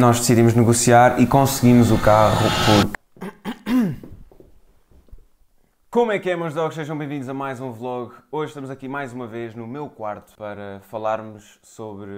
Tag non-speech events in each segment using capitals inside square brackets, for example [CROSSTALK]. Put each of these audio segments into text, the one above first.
nós decidimos negociar e conseguimos o carro Como é que é, meus dogs? Sejam bem-vindos a mais um vlog. Hoje estamos aqui mais uma vez no meu quarto para falarmos sobre.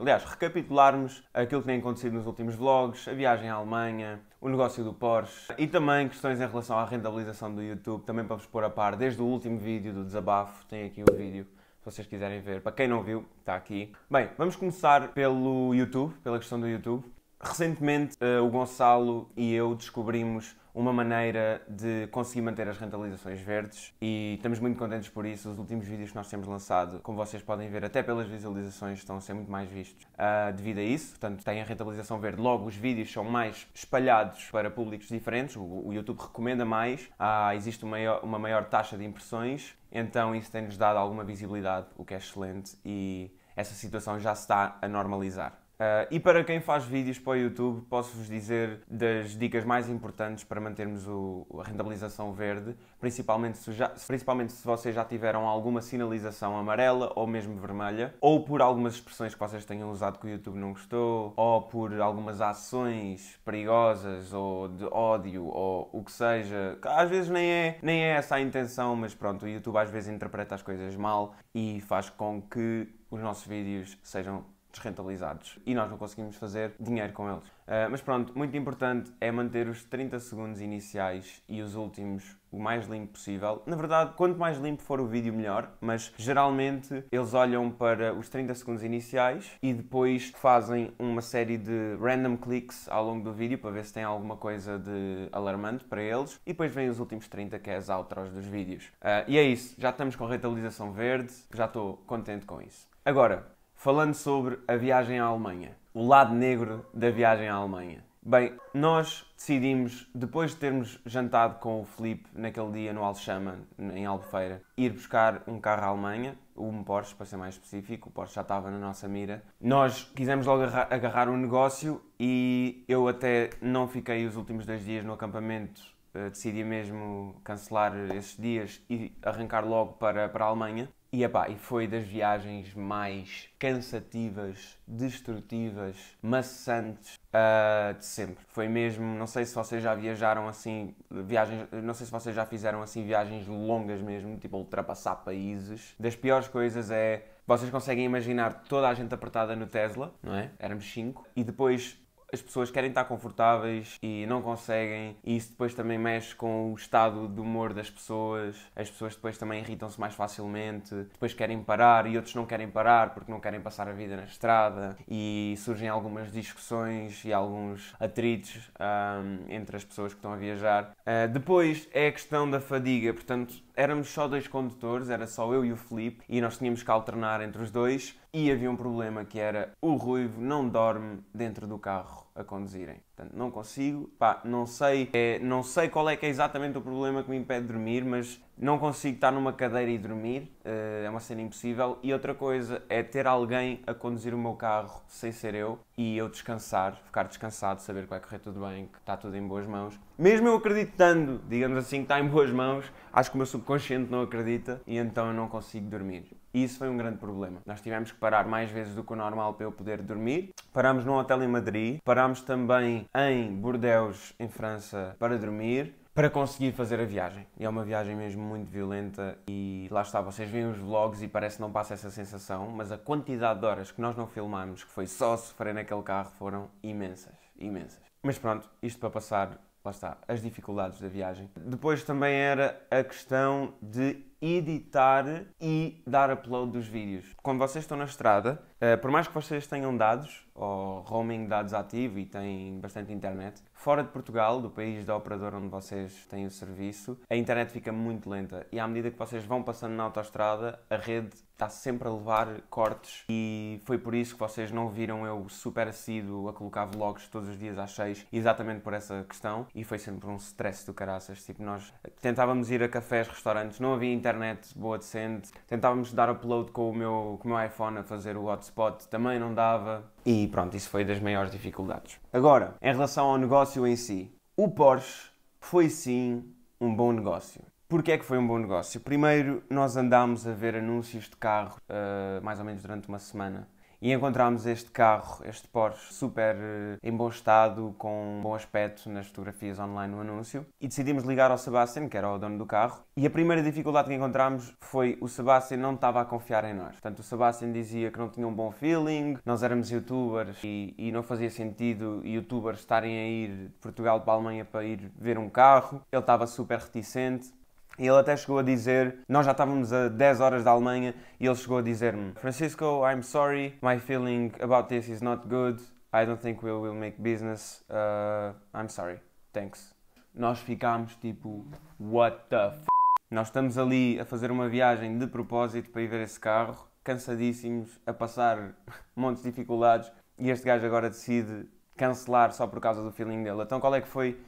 Aliás, recapitularmos aquilo que tem acontecido nos últimos vlogs, a viagem à Alemanha, o negócio do Porsche e também questões em relação à rentabilização do YouTube, também para vos pôr a par desde o último vídeo do desabafo. Tem aqui o vídeo se vocês quiserem ver. Para quem não viu, está aqui. Bem, vamos começar pelo YouTube, pela questão do YouTube. Recentemente, eh, o Gonçalo e eu descobrimos uma maneira de conseguir manter as rentabilizações verdes e estamos muito contentes por isso. Os últimos vídeos que nós temos lançado, como vocês podem ver, até pelas visualizações, estão a ser muito mais vistos uh, devido a isso. Portanto, têm a rentabilização verde. Logo, os vídeos são mais espalhados para públicos diferentes. O, o YouTube recomenda mais. Ah, existe uma maior, uma maior taxa de impressões. Então, isso tem-nos dado alguma visibilidade, o que é excelente e essa situação já se está a normalizar. Uh, e para quem faz vídeos para o YouTube, posso-vos dizer das dicas mais importantes para mantermos o, a rentabilização verde, principalmente se, já, principalmente se vocês já tiveram alguma sinalização amarela ou mesmo vermelha, ou por algumas expressões que vocês tenham usado que o YouTube não gostou, ou por algumas ações perigosas ou de ódio ou o que seja. Que às vezes nem é, nem é essa a intenção, mas pronto, o YouTube às vezes interpreta as coisas mal e faz com que os nossos vídeos sejam rentalizados rentabilizados e nós não conseguimos fazer dinheiro com eles. Uh, mas pronto, muito importante é manter os 30 segundos iniciais e os últimos o mais limpo possível. Na verdade, quanto mais limpo for o vídeo, melhor, mas geralmente eles olham para os 30 segundos iniciais e depois fazem uma série de random clicks ao longo do vídeo para ver se tem alguma coisa de alarmante para eles e depois vem os últimos 30 que é as outros dos vídeos. Uh, e é isso, já estamos com rentabilização verde, já estou contente com isso. Agora, falando sobre a viagem à Alemanha, o lado negro da viagem à Alemanha. Bem, nós decidimos, depois de termos jantado com o Felipe naquele dia no Alchama, em Albufeira, ir buscar um carro à Alemanha, um Porsche para ser mais específico, o Porsche já estava na nossa mira. Nós quisemos logo agarrar o um negócio e eu até não fiquei os últimos dois dias no acampamento, eh, decidi mesmo cancelar esses dias e arrancar logo para, para a Alemanha. E, epá, e foi das viagens mais cansativas, destrutivas, maçantes uh, de sempre. Foi mesmo, não sei se vocês já viajaram assim, viagens, não sei se vocês já fizeram assim viagens longas mesmo, tipo ultrapassar países. Das piores coisas é vocês conseguem imaginar toda a gente apertada no Tesla, não é? Éramos 5. E depois as pessoas querem estar confortáveis e não conseguem, e isso depois também mexe com o estado de humor das pessoas. As pessoas depois também irritam-se mais facilmente, depois querem parar e outros não querem parar porque não querem passar a vida na estrada, e surgem algumas discussões e alguns atritos um, entre as pessoas que estão a viajar. Uh, depois é a questão da fadiga, portanto, éramos só dois condutores, era só eu e o Felipe, e nós tínhamos que alternar entre os dois. E havia um problema que era o ruivo não dorme dentro do carro a conduzirem. Portanto, não consigo, pá, não sei, é, não sei qual é que é exatamente o problema que me impede de dormir, mas não consigo estar numa cadeira e dormir, eh, é uma cena impossível. E outra coisa é ter alguém a conduzir o meu carro sem ser eu e eu descansar, ficar descansado, saber que vai correr tudo bem, que está tudo em boas mãos. Mesmo eu acreditando, digamos assim, que está em boas mãos, acho que o meu subconsciente não acredita e então eu não consigo dormir. E isso foi um grande problema. Nós tivemos que parar mais vezes do que o normal para eu poder dormir. Parámos num hotel em Madrid, parámos também em Bordeaux, em França, para dormir para conseguir fazer a viagem. E é uma viagem mesmo muito violenta e lá está, vocês veem os vlogs e parece que não passa essa sensação, mas a quantidade de horas que nós não filmámos, que foi só sofrer naquele carro, foram imensas, imensas. Mas pronto, isto para passar, lá está, as dificuldades da viagem. Depois também era a questão de editar e dar upload dos vídeos. Quando vocês estão na estrada, eh, por mais que vocês tenham dados, ou roaming dados ativo e têm bastante internet, fora de Portugal, do país da operadora onde vocês têm o serviço, a internet fica muito lenta e à medida que vocês vão passando na autoestrada, a rede está sempre a levar cortes e foi por isso que vocês não viram eu super assíduo a colocar vlogs todos os dias às 6, exatamente por essa questão e foi sempre um stress do caraças, tipo nós tentávamos ir a cafés, restaurantes, não havia internet internet boa decente. Tentávamos dar upload com o, meu, com o meu iPhone a fazer o hotspot, também não dava. E pronto, isso foi das maiores dificuldades. Agora, em relação ao negócio em si, o Porsche foi sim um bom negócio. Porquê é que foi um bom negócio? Primeiro, nós andámos a ver anúncios de carro uh, mais ou menos durante uma semana e encontramos este carro, este Porsche, super eh, em bom estado, com um bom aspecto nas fotografias online no anúncio. E decidimos ligar ao Sebastian, que era o dono do carro, e a primeira dificuldade que encontramos foi o Sebastian não estava a confiar em nós. Portanto, o Sebastian dizia que não tinha um bom feeling, nós éramos youtubers e, e não fazia sentido youtubers estarem a ir de Portugal para a Alemanha para ir ver um carro. Ele estava super reticente. E ele até chegou a dizer, nós já estávamos a 10 horas da Alemanha, e ele chegou a dizer-me: Francisco, I'm sorry, my feeling about this is not good, I don't think we will make business, uh, I'm sorry, thanks. Nós ficámos tipo, what the f. Nós estamos ali a fazer uma viagem de propósito para ir ver esse carro, cansadíssimos, a passar [LAUGHS] montes de dificuldades, e este gajo agora decide cancelar só por causa do feeling dele. Então qual é que foi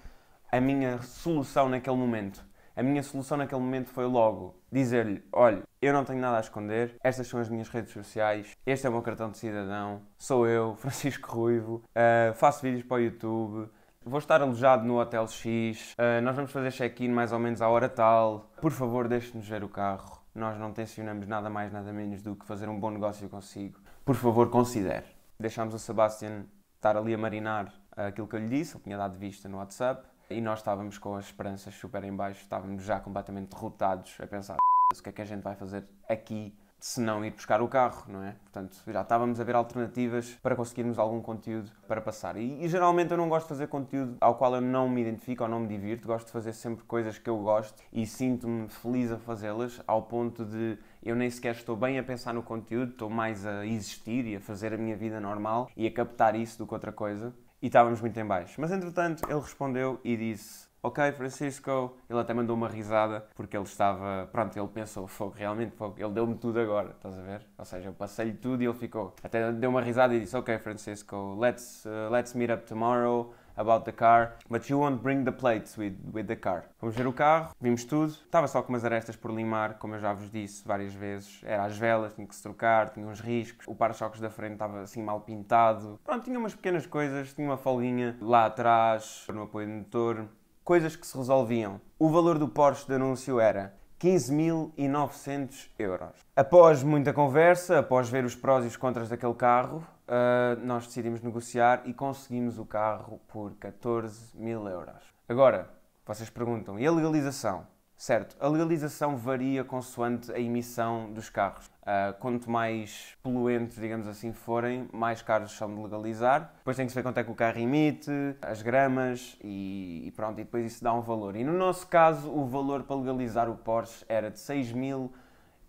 a minha solução naquele momento? A minha solução naquele momento foi logo dizer-lhe: olha, eu não tenho nada a esconder, estas são as minhas redes sociais, este é o meu cartão de cidadão, sou eu, [LAUGHS] Francisco Ruivo, uh, faço vídeos para o YouTube. Vou estar alojado no Hotel X, uh, nós vamos fazer check-in mais ou menos à hora tal. Por favor, deixe-nos ver o carro. Nós não tensionamos nada mais, nada menos do que fazer um bom negócio consigo. Por favor, considere. Deixámos o Sebastian estar ali a marinar eh, aquilo que eu lhe disse, ele tinha dado de vista no WhatsApp. E nós estávamos com as esperanças super em baixo, estávamos já completamente derrotados a pensar o que é que a gente vai fazer aqui se não ir buscar o carro, não é? Portanto, já estávamos a ver alternativas para conseguirmos algum conteúdo para passar. E, e, geralmente eu não gosto de fazer conteúdo ao qual eu não me identifico ou não me divirto, gosto de fazer sempre coisas que eu gosto e sinto-me feliz a fazê-las, ao ponto de eu nem sequer estou bem a pensar no conteúdo, estou mais a existir e a fazer a minha vida normal e a captar isso do que outra coisa e estávamos muito em baixo. Mas entretanto ele respondeu e disse ok Francisco, ele até mandou uma risada porque ele estava, pronto, ele pensou, fogo, realmente fogo, ele deu-me tudo agora, estás a ver? Ou seja, eu passei-lhe tudo e ele ficou. Até deu uma risada e disse, ok Francisco, let's, uh, let's meet up tomorrow, about the car, but you won't bring the plates with, with the car. Vamos ver o carro, vimos tudo, estava só com umas arestas por limar, como eu já vos disse várias vezes, era as velas, tinha que se trocar, tinha uns riscos, o para-choques da frente estava assim mal pintado, pronto, tinha umas pequenas coisas, tinha uma folguinha lá atrás, no apoio do motor, coisas que se resolviam. O valor do Porsche de anúncio era 15.900 euros. Após muita conversa, após ver os prós e os contras daquele carro, uh, nós decidimos negociar e conseguimos o carro por 14 mil euros. Agora, vocês perguntam, e a legalização? Certo, a legalização varia consoante a emissão dos carros. Uh, quanto mais poluentes, digamos assim, forem, mais caros são de legalizar. Depois tem que se ver quanto é que o carro emite, as gramas e, e pronto, e depois isso dá um valor. E no nosso caso, o valor para legalizar o Porsche era de 6 mil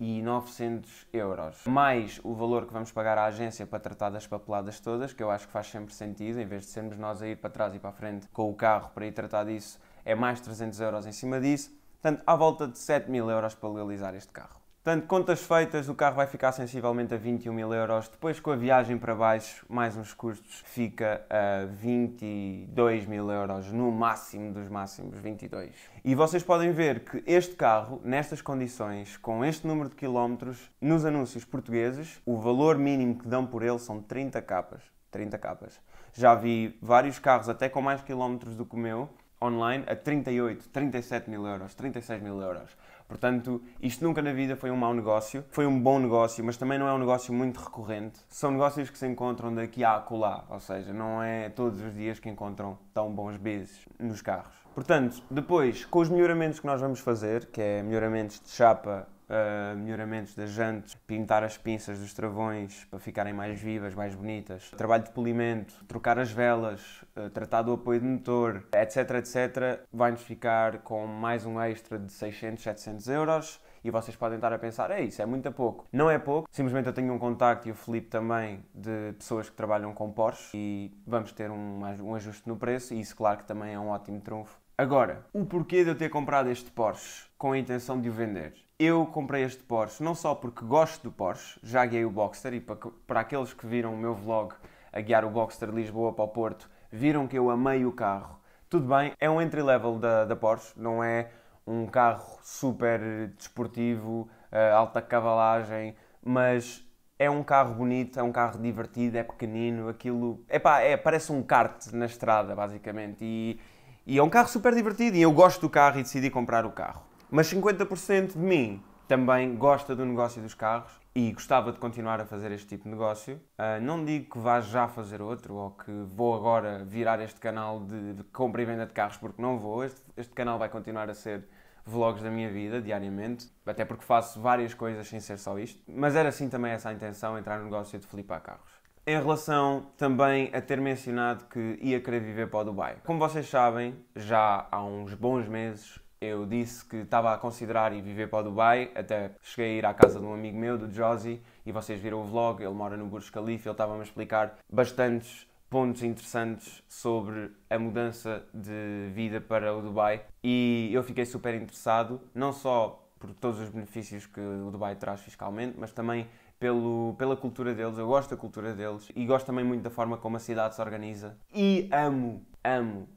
e 900 euros. Mais o valor que vamos pagar à agência para tratar das papeladas todas, que eu acho que faz sempre sentido, em vez de sermos nós a ir para trás e para a frente com o carro para ir tratar disso, é mais 300 euros em cima disso. Portanto, à volta de 7 mil euros para legalizar este carro. Portanto, contas feitas, o carro vai ficar sensivelmente a 21 mil euros. Depois, com a viagem para baixo, mais uns custos, fica a 22 mil euros, no máximo dos máximos, 22. E vocês podem ver que este carro, nestas condições, com este número de quilómetros, nos anúncios portugueses, o valor mínimo que dão por ele são 30 capas. 30 capas. Já vi vários carros, até com mais quilómetros do que o meu, online, a 38, 37 mil euros, 36 mil euros. Portanto, isto nunca na vida foi um mau negócio, foi um bom negócio, mas também não é um negócio muito recorrente. São negócios que se encontram daqui a acolá, ou seja, não é todos os dias que encontram tão bons bises nos carros. Portanto, depois, com os melhoramentos que nós vamos fazer, que é melhoramentos de chapa uh, melhoramentos das jantes, pintar as pinças dos travões para ficarem mais vivas, mais bonitas, trabalho de polimento, trocar as velas, uh, tratar do apoio de motor, etc, etc, vai-nos ficar com mais um extra de 600, 700 euros e vocês podem estar a pensar, é isso, é muito a pouco. Não é pouco, simplesmente eu tenho um contacto e o Felipe também de pessoas que trabalham com Porsche e vamos ter um, um ajuste no preço e isso claro que também é um ótimo trunfo. Agora, o porquê de eu ter comprado este Porsche com a intenção de o vender? eu comprei este Porsche não só porque gosto do Porsche, já guiei o Boxster e para, para aqueles que viram o meu vlog a guiar o Boxster de Lisboa para o Porto, viram que eu amei o carro. Tudo bem, é um entry-level da, da Porsche, não é um carro super desportivo, eh, alta cavalagem, mas é um carro bonito, é um carro divertido, é pequenino, aquilo... Epá, é, parece um kart na estrada, basicamente, e, e é um carro super divertido e eu gosto do carro e decidi comprar o carro. Mas 50% de mim também gosta do negócio dos carros e gostava de continuar a fazer este tipo de negócio. Uh, não digo que vá já fazer outro ou que vou agora virar este canal de, de compra e venda de carros, porque não vou. Este, este canal vai continuar a ser vlogs da minha vida diariamente, até porque faço várias coisas sem ser só isto. Mas era assim também essa a intenção, entrar no negócio de flipar carros. Em relação também a ter mencionado que ia querer viver para o Dubai. Como vocês sabem, já há uns bons meses eu disse que estava a considerar ir viver para o Dubai, até cheguei a ir à casa de um amigo meu, do Josie, e vocês viram o vlog, ele mora no Burj Khalifa, ele estava-me a explicar bastantes pontos interessantes sobre a mudança de vida para o Dubai e eu fiquei super interessado, não só por todos os benefícios que o Dubai traz fiscalmente, mas também pelo, pela cultura deles. Eu gosto da cultura deles e gosto também muito da forma como a cidade se organiza. E amo, amo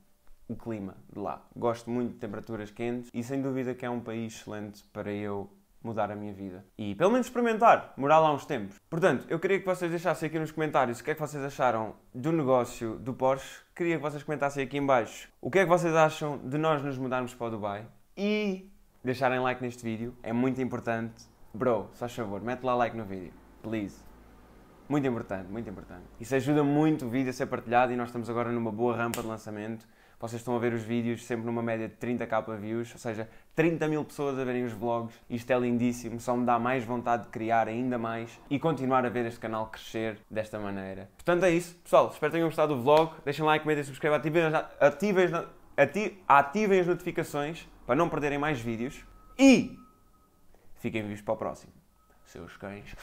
o clima de lá. Gosto muito de temperaturas quentes e sem dúvida que é um país excelente para eu mudar a minha vida. E pelo menos experimentar, morar lá uns tempos. Portanto, eu queria que vocês deixassem aqui nos comentários o que é que vocês acharam do negócio do Porsche. Queria que vocês comentassem aqui em baixo o que é que vocês acham de nós nos mudarmos para o Dubai. E deixarem like neste vídeo, é muito importante. Bro, só favor, mete lá like no vídeo, please. Muito importante, muito importante. Isso ajuda muito o vídeo a ser partilhado e nós estamos agora numa boa rampa de lançamento vocês estão a ver os vídeos sempre numa média de 30k views, ou seja, 30 mil pessoas a verem os vlogs. Isto é lindíssimo, só me dá mais vontade de criar ainda mais e continuar a ver este canal crescer desta maneira. Portanto é isso, pessoal. Espero que tenham gostado do vlog. Deixem like, comentem, subscrevam, ativem ativem, ativem as notificações para não perderem mais vídeos e fiquem vivos para o próximo. Seus cães.